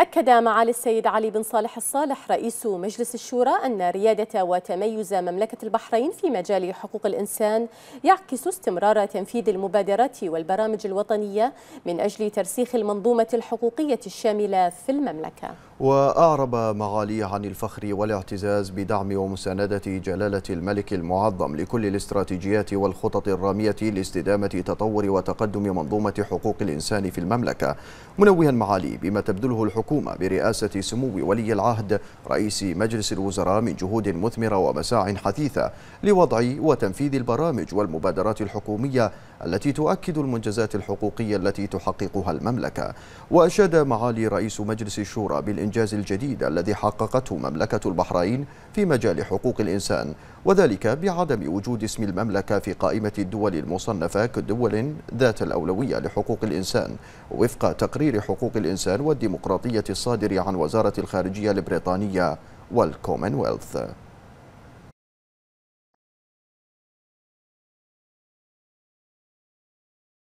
أكد معالي السيد علي بن صالح الصالح رئيس مجلس الشورى أن ريادة وتميز مملكة البحرين في مجال حقوق الإنسان يعكس استمرار تنفيذ المبادرات والبرامج الوطنية من أجل ترسيخ المنظومة الحقوقية الشاملة في المملكة وأعرب معالي عن الفخر والاعتزاز بدعم ومساندة جلالة الملك المعظم لكل الاستراتيجيات والخطط الرامية لاستدامة تطور وتقدم منظومة حقوق الإنسان في المملكة منوها معالي بما تبذله الحكومة برئاسة سمو ولي العهد رئيس مجلس الوزراء من جهود مثمرة ومساع حثيثة لوضع وتنفيذ البرامج والمبادرات الحكومية التي تؤكد المنجزات الحقوقية التي تحققها المملكة وأشاد معالي رئيس مجلس الشورى بالإنجاز الجديد الذي حققته مملكة البحرين في مجال حقوق الإنسان وذلك بعدم وجود اسم المملكة في قائمة الدول المصنفة كدول ذات الأولوية لحقوق الإنسان وفق تقرير حقوق الإنسان والديمقراطية الصادر عن وزارة الخارجية البريطانية والكومنولث